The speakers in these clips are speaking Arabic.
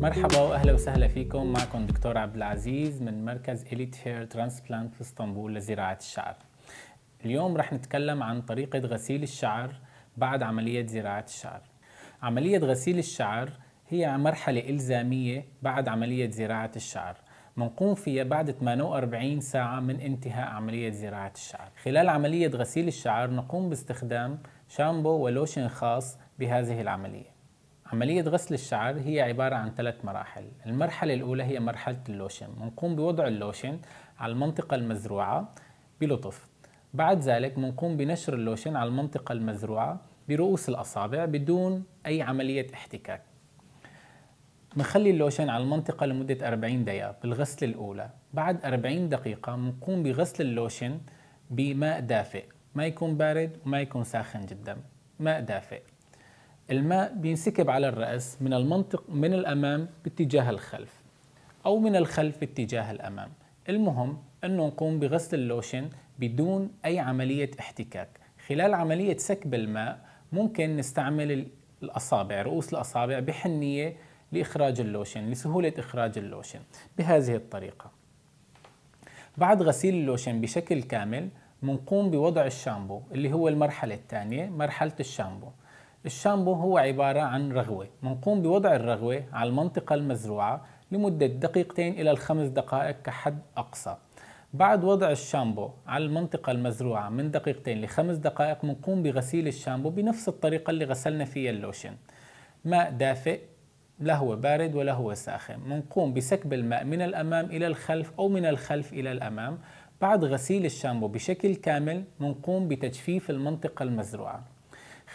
مرحبا واهلا وسهلا فيكم معكم دكتور عبد العزيز من مركز إليت هير ترانسبلانت في اسطنبول لزراعه الشعر اليوم رح نتكلم عن طريقه غسيل الشعر بعد عمليه زراعه الشعر عمليه غسيل الشعر هي مرحله الزاميه بعد عمليه زراعه الشعر منقوم فيها بعد 48 ساعة من انتهاء عملية زراعة الشعر خلال عملية غسيل الشعر نقوم باستخدام شامبو ولوشن خاص بهذه العملية عملية غسل الشعر هي عبارة عن ثلاث مراحل المرحلة الأولى هي مرحلة اللوشن بنقوم بوضع اللوشن على المنطقة المزروعة بلطف بعد ذلك بنقوم بنشر اللوشن على المنطقة المزروعة برؤوس الأصابع بدون أي عملية احتكاك بنخلي اللوشن على المنطقة لمدة 40 دقيقة بالغسل الأولى بعد 40 دقيقة بنقوم بغسل اللوشن بماء دافئ ما يكون بارد وما يكون ساخن جدا ماء دافئ الماء بينسكب على الرأس من المنطق من الأمام باتجاه الخلف أو من الخلف باتجاه الأمام المهم أنه نقوم بغسل اللوشن بدون أي عملية احتكاك خلال عملية سكب الماء ممكن نستعمل الأصابع رؤوس الأصابع بحنية لإخراج اللوشن لسهولة إخراج اللوشن بهذه الطريقة بعد غسيل اللوشن بشكل كامل بنقوم بوضع الشامبو اللي هو المرحلة الثانية مرحلة الشامبو الشامبو هو عبارة عن رغوة منقوم بوضع الرغوة على المنطقة المزروعة لمدة دقيقتين إلى الخمس دقائق كحد أقصى بعد وضع الشامبو على المنطقة المزروعة من دقيقتين لخمس دقائق منقوم بغسيل الشامبو بنفس الطريقة اللي غسلنا فيها اللوشن ماء دافئ لا هو بارد ولا هو ساخن منقوم بسكب الماء من الأمام إلى الخلف أو من الخلف إلى الأمام بعد غسيل الشامبو بشكل كامل منقوم بتجفيف المنطقة المزروعة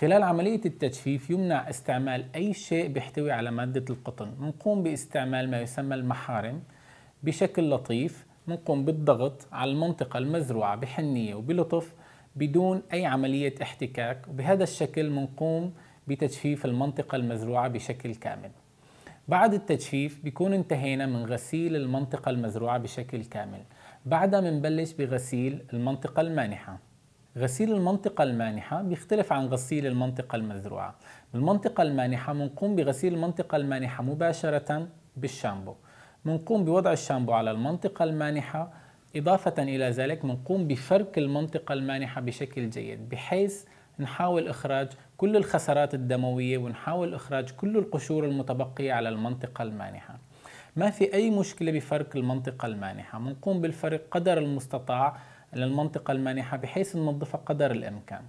خلال عملية التجفيف يمنع استعمال أي شيء بيحتوي على مادة القطن بنقوم باستعمال ما يسمى المحارم بشكل لطيف بنقوم بالضغط على المنطقة المزروعة بحنية وبلطف بدون أي عملية احتكاك وبهذا الشكل بنقوم بتجفيف المنطقة المزروعة بشكل كامل بعد التجفيف بيكون انتهينا من غسيل المنطقة المزروعة بشكل كامل بعدها بنبلش بغسيل المنطقة المانحة غسيل المنطقة المانحة بيختلف عن غسيل المنطقة المزروعة بالمنطقة المانحة بنقوم بغسيل المنطقة المانحة مباشرة بالشامبو بنقوم بوضع الشامبو على المنطقة المانحة إضافة إلى ذلك بنقوم بفرك المنطقة المانحة بشكل جيد بحيث نحاول إخراج كل الخسارات الدموية ونحاول إخراج كل القشور المتبقية على المنطقة المانحة ما في أي مشكلة بفرك المنطقة المانحة بنقوم بالفرق قدر المستطاع للمنطقة المانحة بحيث ننظفها قدر الإمكان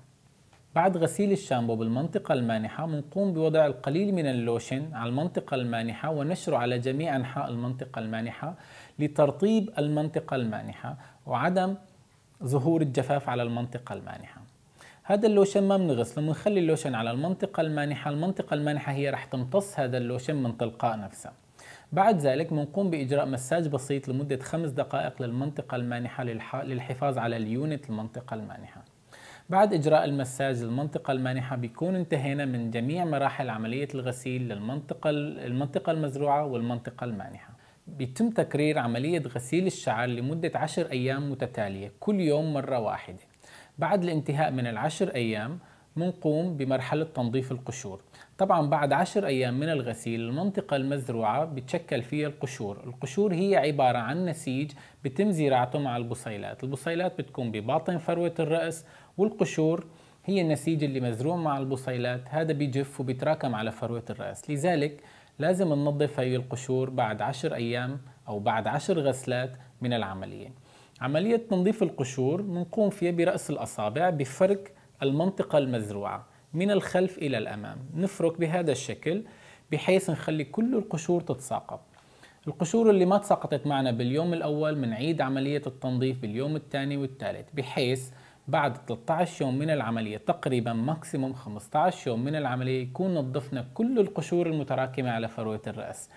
بعد غسيل الشامبو بالمنطقة المانحة بنقوم بوضع القليل من اللوشن على المنطقة المانحة ونشره على جميع أنحاء المنطقة المانحة لترطيب المنطقة المانحة وعدم ظهور الجفاف على المنطقة المانحة هذا اللوشن ما بنغسله بنخلي اللوشن على المنطقة المانحة المنطقة المانحة هي رح تمتص هذا اللوشن من تلقاء نفسها بعد ذلك بنقوم بإجراء مساج بسيط لمدة خمس دقائق للمنطقة المانحة للحفاظ على ليونة المنطقة المانحة بعد إجراء المساج للمنطقة المانحة بيكون انتهينا من جميع مراحل عملية الغسيل للمنطقة المنطقة المزروعة والمنطقة المانحة بيتم تكرير عملية غسيل الشعر لمدة عشر أيام متتالية كل يوم مرة واحدة بعد الانتهاء من العشر أيام منقوم بمرحلة تنظيف القشور طبعا بعد عشر أيام من الغسيل المنطقة المزروعة بتشكل فيها القشور القشور هي عبارة عن نسيج بتم زراعته مع البصيلات البصيلات بتكون بباطن فروة الرأس والقشور هي النسيج اللي مزروع مع البصيلات هذا بيجف وبيتراكم على فروة الرأس لذلك لازم ننظف هي القشور بعد عشر أيام أو بعد عشر غسلات من العملية عملية تنظيف القشور بنقوم فيها برأس الأصابع بفرك المنطقة المزروعة من الخلف إلى الأمام نفرك بهذا الشكل بحيث نخلي كل القشور تتساقط القشور اللي ما تساقطت معنا باليوم الأول منعيد عملية التنظيف باليوم الثاني والثالث بحيث بعد 13 يوم من العملية تقريبا ماكسيموم 15 يوم من العملية يكون نظفنا كل القشور المتراكمة على فروة الرأس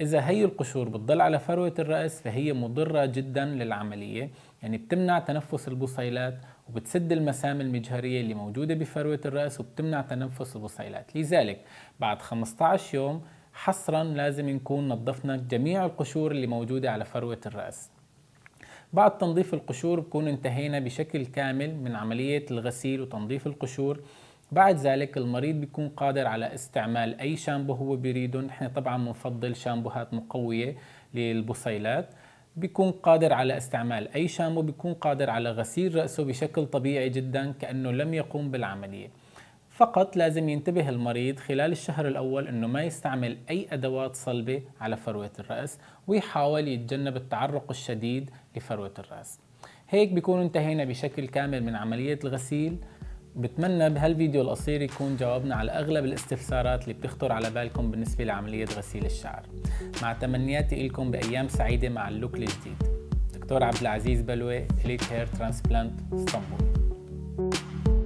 إذا هي القشور بتضل على فروة الرأس فهي مضرة جدا للعملية يعني بتمنع تنفس البصيلات وبتسد المسام المجهرية اللي موجودة بفروة الرأس وبتمنع تنفس البصيلات لذلك بعد 15 يوم حصرا لازم نكون نظفنا جميع القشور اللي موجودة على فروة الرأس بعد تنظيف القشور بكون انتهينا بشكل كامل من عملية الغسيل وتنظيف القشور بعد ذلك المريض بيكون قادر على استعمال أي شامبو هو بيريده نحن طبعا بنفضل شامبوهات مقوية للبصيلات بيكون قادر على استعمال أي شامبو بيكون قادر على غسيل رأسه بشكل طبيعي جدا كأنه لم يقوم بالعملية فقط لازم ينتبه المريض خلال الشهر الأول أنه ما يستعمل أي أدوات صلبة على فروة الرأس ويحاول يتجنب التعرق الشديد لفروة الرأس هيك بيكون انتهينا بشكل كامل من عملية الغسيل بتمنى بهالفيديو القصير يكون جاوبنا على أغلب الاستفسارات اللي بتخطر على بالكم بالنسبة لعملية غسيل الشعر مع تمنياتي لكم بأيام سعيدة مع اللوك الجديد دكتور عبد العزيز بلوي إليت هير ترانسبلانت اسطنبول